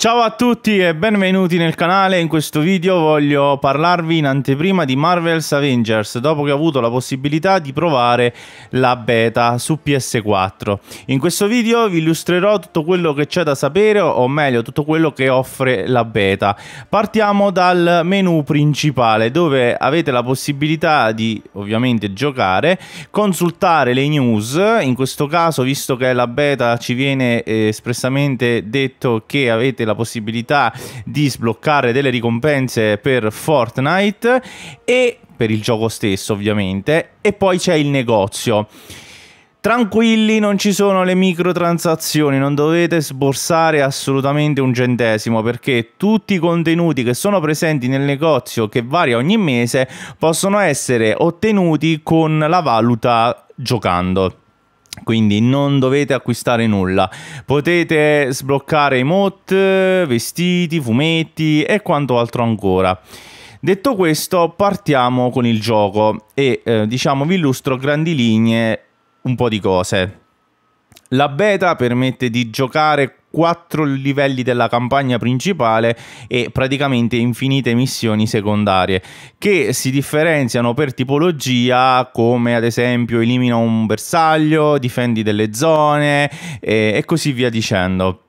Ciao a tutti e benvenuti nel canale, in questo video voglio parlarvi in anteprima di Marvel's Avengers dopo che ho avuto la possibilità di provare la beta su PS4. In questo video vi illustrerò tutto quello che c'è da sapere o meglio tutto quello che offre la beta. Partiamo dal menu principale dove avete la possibilità di ovviamente giocare, consultare le news, in questo caso visto che la beta ci viene eh, espressamente detto che avete la possibilità di sbloccare delle ricompense per Fortnite e per il gioco stesso ovviamente e poi c'è il negozio. Tranquilli, non ci sono le microtransazioni, non dovete sborsare assolutamente un centesimo perché tutti i contenuti che sono presenti nel negozio che varia ogni mese possono essere ottenuti con la valuta giocando quindi non dovete acquistare nulla. Potete sbloccare emote, vestiti, fumetti e quanto altro ancora. Detto questo, partiamo con il gioco e eh, diciamo vi illustro grandi linee un po' di cose. La beta permette di giocare quattro livelli della campagna principale e praticamente infinite missioni secondarie che si differenziano per tipologia come ad esempio elimina un bersaglio, difendi delle zone eh, e così via dicendo.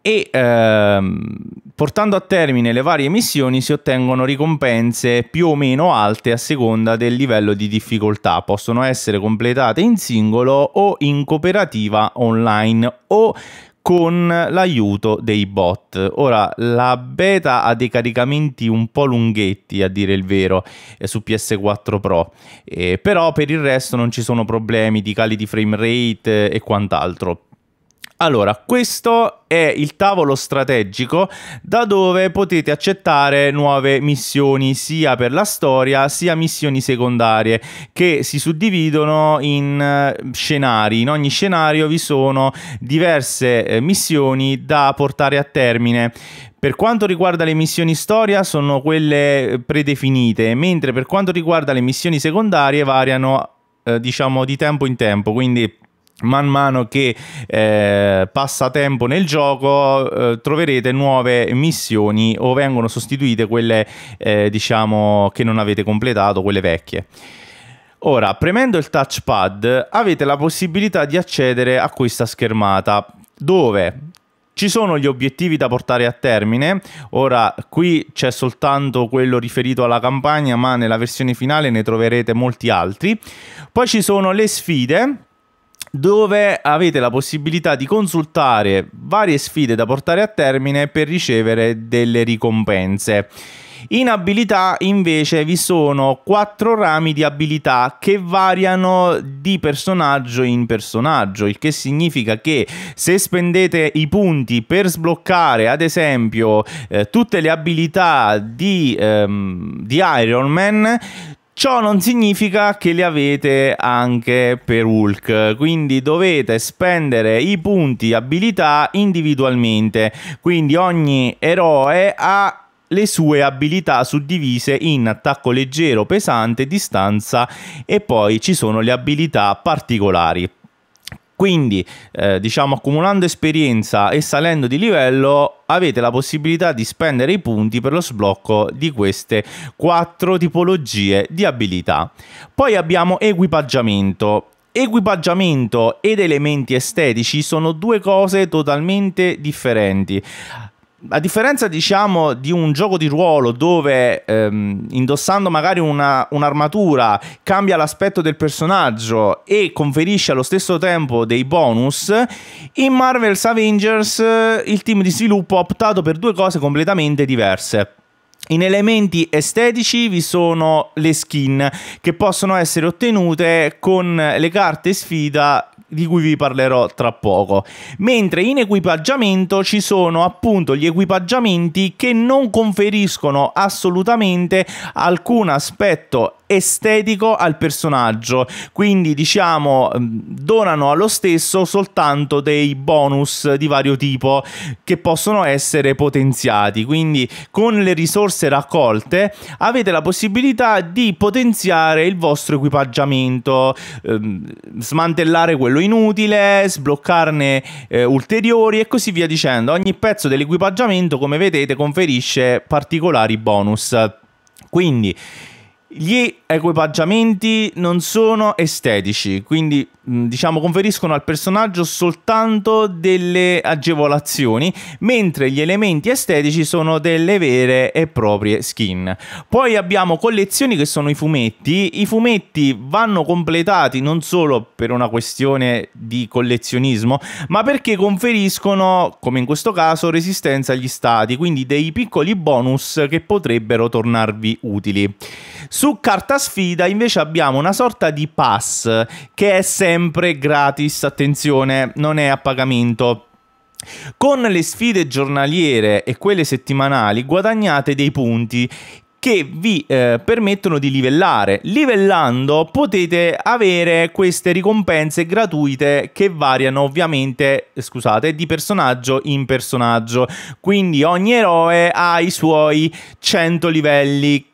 E ehm, Portando a termine le varie missioni si ottengono ricompense più o meno alte a seconda del livello di difficoltà, possono essere completate in singolo o in cooperativa online o con l'aiuto dei bot. Ora, la beta ha dei caricamenti un po' lunghetti, a dire il vero, eh, su PS4 Pro, eh, però per il resto non ci sono problemi di cali di frame rate eh, e quant'altro. Allora, questo è il tavolo strategico da dove potete accettare nuove missioni sia per la storia sia missioni secondarie che si suddividono in eh, scenari. In ogni scenario vi sono diverse eh, missioni da portare a termine. Per quanto riguarda le missioni storia sono quelle predefinite, mentre per quanto riguarda le missioni secondarie variano eh, diciamo di tempo in tempo, quindi man mano che eh, passa tempo nel gioco eh, troverete nuove missioni o vengono sostituite quelle eh, diciamo che non avete completato, quelle vecchie. Ora, premendo il touchpad avete la possibilità di accedere a questa schermata dove ci sono gli obiettivi da portare a termine, ora qui c'è soltanto quello riferito alla campagna ma nella versione finale ne troverete molti altri, poi ci sono le sfide dove avete la possibilità di consultare varie sfide da portare a termine per ricevere delle ricompense. In abilità invece vi sono quattro rami di abilità che variano di personaggio in personaggio, il che significa che se spendete i punti per sbloccare ad esempio eh, tutte le abilità di, ehm, di Iron Man, Ciò non significa che li avete anche per Hulk, quindi dovete spendere i punti abilità individualmente, quindi ogni eroe ha le sue abilità suddivise in attacco leggero, pesante, distanza e poi ci sono le abilità particolari. Quindi, eh, diciamo, accumulando esperienza e salendo di livello, avete la possibilità di spendere i punti per lo sblocco di queste quattro tipologie di abilità. Poi abbiamo equipaggiamento. Equipaggiamento ed elementi estetici sono due cose totalmente differenti a differenza, diciamo, di un gioco di ruolo dove ehm, indossando magari un'armatura cambia l'aspetto del personaggio e conferisce allo stesso tempo dei bonus, in Marvel's Avengers eh, il team di sviluppo ha optato per due cose completamente diverse. In elementi estetici vi sono le skin che possono essere ottenute con le carte sfida di cui vi parlerò tra poco. Mentre in equipaggiamento ci sono appunto gli equipaggiamenti che non conferiscono assolutamente alcun aspetto estetico al personaggio, quindi diciamo mm, donano allo stesso soltanto dei bonus di vario tipo che possono essere potenziati, quindi con le risorse raccolte avete la possibilità di potenziare il vostro equipaggiamento, ehm, smantellare quello inutile, sbloccarne eh, ulteriori e così via dicendo. Ogni pezzo dell'equipaggiamento, come vedete, conferisce particolari bonus. Quindi gli equipaggiamenti non sono estetici, quindi Mm, diciamo, conferiscono al personaggio soltanto delle agevolazioni, mentre gli elementi estetici sono delle vere e proprie skin. Poi abbiamo collezioni che sono i fumetti. I fumetti vanno completati non solo per una questione di collezionismo, ma perché conferiscono, come in questo caso, resistenza agli stati, quindi dei piccoli bonus che potrebbero tornarvi utili. Su carta sfida invece abbiamo una sorta di pass che è sempre sempre gratis, attenzione, non è a pagamento. Con le sfide giornaliere e quelle settimanali guadagnate dei punti che vi eh, permettono di livellare. Livellando potete avere queste ricompense gratuite che variano ovviamente, scusate, di personaggio in personaggio. Quindi ogni eroe ha i suoi 100 livelli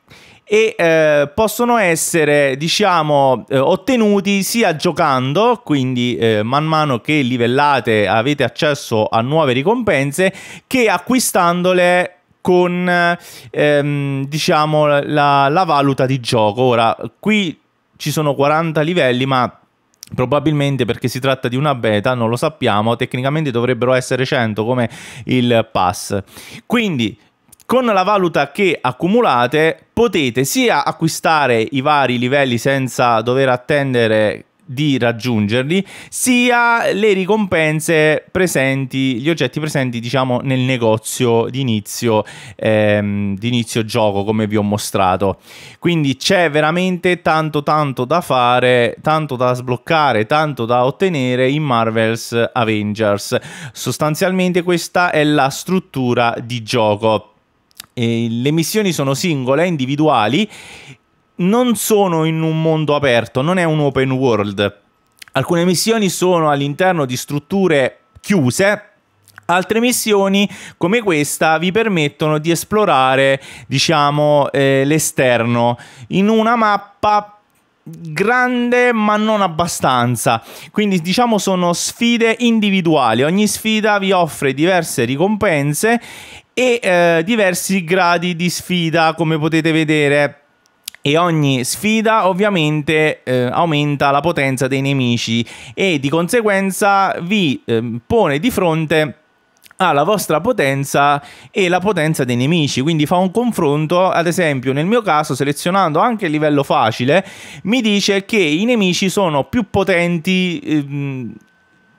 e eh, possono essere diciamo eh, ottenuti sia giocando quindi eh, man mano che livellate avete accesso a nuove ricompense che acquistandole con ehm, diciamo la, la valuta di gioco ora qui ci sono 40 livelli ma Probabilmente perché si tratta di una beta, non lo sappiamo, tecnicamente dovrebbero essere 100 come il pass. Quindi con la valuta che accumulate potete sia acquistare i vari livelli senza dover attendere di raggiungerli, sia le ricompense presenti, gli oggetti presenti diciamo nel negozio di inizio, ehm, gioco come vi ho mostrato. Quindi c'è veramente tanto tanto da fare, tanto da sbloccare, tanto da ottenere in Marvel's Avengers. Sostanzialmente questa è la struttura di gioco le missioni sono singole, individuali, non sono in un mondo aperto, non è un open world. Alcune missioni sono all'interno di strutture chiuse, Altre missioni come questa vi permettono di esplorare, diciamo, eh, l'esterno in una mappa grande ma non abbastanza quindi diciamo sono sfide individuali ogni sfida vi offre diverse ricompense e eh, diversi gradi di sfida come potete vedere e ogni sfida ovviamente eh, aumenta la potenza dei nemici e di conseguenza vi eh, pone di fronte alla vostra potenza e la potenza dei nemici quindi fa un confronto ad esempio nel mio caso selezionando anche il livello facile mi dice che i nemici sono più potenti ehm,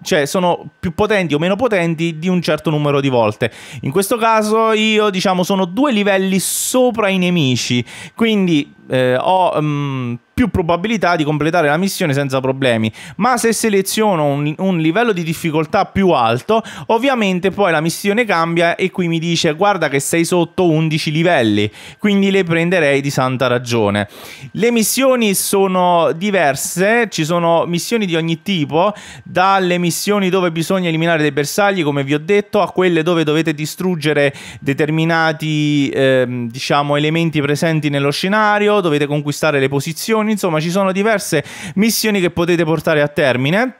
cioè sono più potenti o meno potenti di un certo numero di volte. In questo caso io diciamo sono due livelli sopra i nemici, quindi eh, ho um, più probabilità di completare la missione senza problemi. Ma se seleziono un, un, livello di difficoltà più alto, ovviamente poi la missione cambia e qui mi dice guarda che sei sotto 11 livelli, quindi le prenderei di santa ragione. Le missioni sono diverse, ci sono missioni di ogni tipo, dalle missioni dove bisogna eliminare dei bersagli, come vi ho detto, a quelle dove dovete distruggere determinati eh, diciamo, elementi presenti nello scenario territorio, dovete conquistare le posizioni, insomma ci sono diverse missioni che potete portare a termine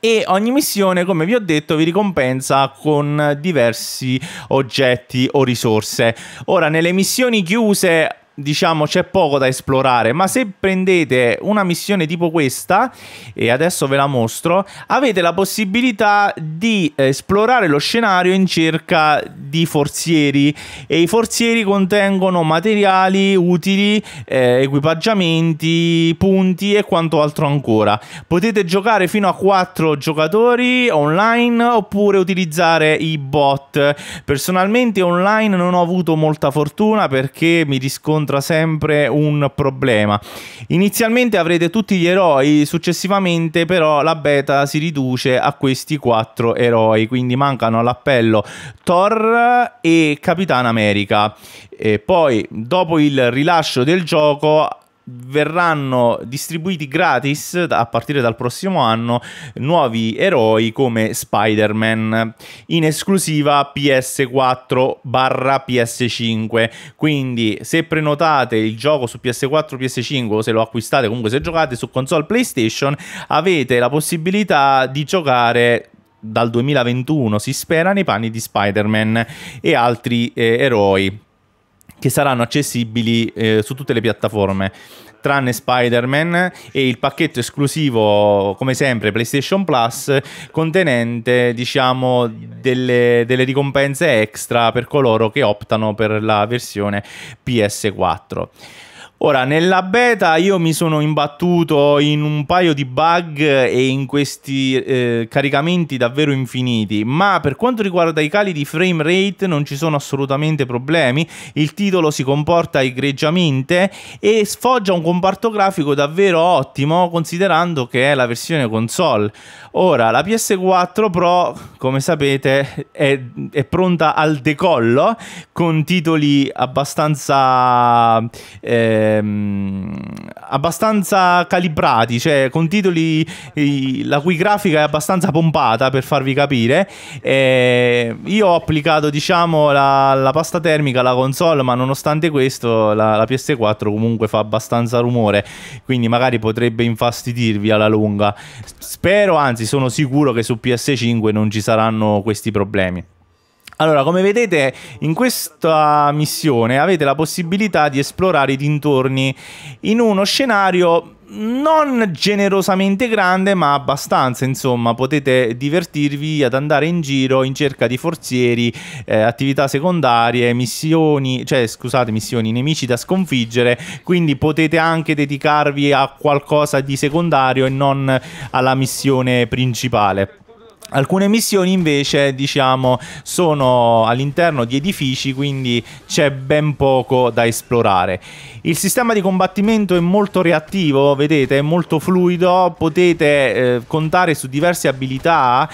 e ogni missione, come vi ho detto, vi ricompensa con diversi oggetti o risorse. Ora, nelle missioni chiuse diciamo c'è poco da esplorare ma se prendete una missione tipo questa e adesso ve la mostro avete la possibilità di esplorare lo scenario in cerca di forzieri e i forzieri contengono materiali utili eh, equipaggiamenti punti e quanto altro ancora potete giocare fino a 4 giocatori online oppure utilizzare i bot personalmente online non ho avuto molta fortuna perché mi riscontro incontra sempre un problema. Inizialmente avrete tutti gli eroi, successivamente però la beta si riduce a questi quattro eroi, quindi mancano all'appello Thor e Capitan America. E poi dopo il rilascio del gioco verranno distribuiti gratis a partire dal prossimo anno nuovi eroi come Spider-Man in esclusiva PS4 barra PS5 quindi se prenotate il gioco su PS4 PS5 o se lo acquistate comunque se giocate su console PlayStation avete la possibilità di giocare dal 2021 si spera nei panni di Spider-Man e altri eh, eroi che saranno accessibili eh, su tutte le piattaforme tranne Spider-Man e il pacchetto esclusivo come sempre PlayStation Plus contenente diciamo delle, delle, ricompense extra per coloro che optano per la versione PS4 Ora, nella beta io mi sono imbattuto in un paio di bug e in questi eh, caricamenti davvero infiniti, ma per quanto riguarda i cali di frame rate non ci sono assolutamente problemi, il titolo si comporta egregiamente e sfoggia un comparto grafico davvero ottimo considerando che è la versione console. Ora, la PS4 Pro, come sapete, è, è pronta al decollo con titoli abbastanza... Eh, ehm, abbastanza calibrati, cioè con titoli la cui grafica è abbastanza pompata per farvi capire. Eh, io ho applicato diciamo la, la, pasta termica alla console, ma nonostante questo la, la, PS4 comunque fa abbastanza rumore, quindi magari potrebbe infastidirvi alla lunga. Spero, anzi sono sicuro che su PS5 non ci saranno questi problemi. Allora, come vedete, in questa missione avete la possibilità di esplorare i dintorni in uno scenario non generosamente grande, ma abbastanza, insomma, potete divertirvi ad andare in giro in cerca di forzieri, eh, attività secondarie, missioni, cioè scusate, missioni, nemici da sconfiggere, quindi potete anche dedicarvi a qualcosa di secondario e non alla missione principale. Alcune missioni invece, diciamo, sono all'interno di edifici, quindi c'è ben poco da esplorare. Il sistema di combattimento è molto reattivo, vedete, è molto fluido, potete eh, contare su diverse abilità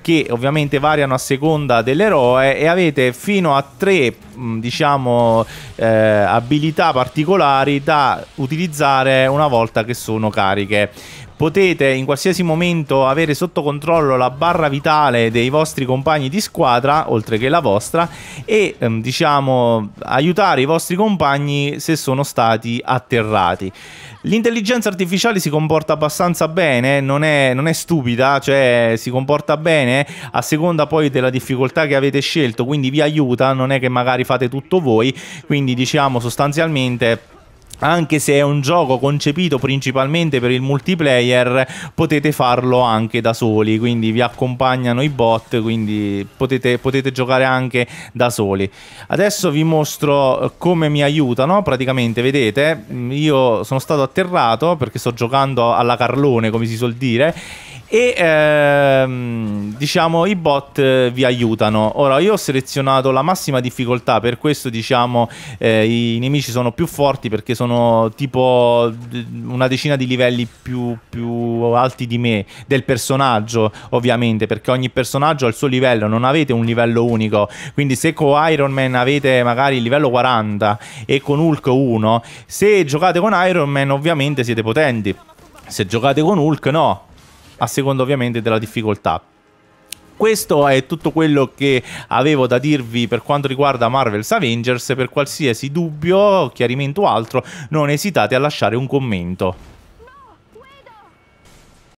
che ovviamente variano a seconda dell'eroe e avete fino a tre Mm, diciamo, eh, abilità particolari da utilizzare una volta che sono cariche. Potete in qualsiasi momento avere sotto controllo la barra vitale dei vostri compagni di squadra, oltre che la vostra, e ehm, diciamo aiutare i vostri compagni se sono stati atterrati. L'intelligenza artificiale si comporta abbastanza bene, non è, non è, stupida, cioè si comporta bene a seconda poi della difficoltà che avete scelto, quindi vi aiuta, non è che magari particolari, fate tutto voi, quindi diciamo sostanzialmente anche se è un gioco concepito principalmente per il multiplayer, potete farlo anche da soli, quindi vi accompagnano i bot, quindi potete, potete giocare anche da soli. Adesso vi mostro eh, come mi aiutano, praticamente vedete, io sono stato atterrato perché sto giocando alla carlone, come si suol dire, e ehm, diciamo i bot eh, vi aiutano. Ora io ho selezionato la massima difficoltà, per questo diciamo eh, i nemici sono più forti perché sono tipo una decina di livelli più, più alti di me, del personaggio ovviamente, perché ogni personaggio ha il suo livello, non avete un livello unico, quindi se con Iron Man avete magari il livello 40 e con Hulk 1, se giocate con Iron Man ovviamente siete potenti. Se giocate con Hulk no, a seconda ovviamente della difficoltà. Questo è tutto quello che avevo da dirvi per quanto riguarda Marvel's Avengers, per qualsiasi dubbio, chiarimento o altro, non esitate a lasciare un commento.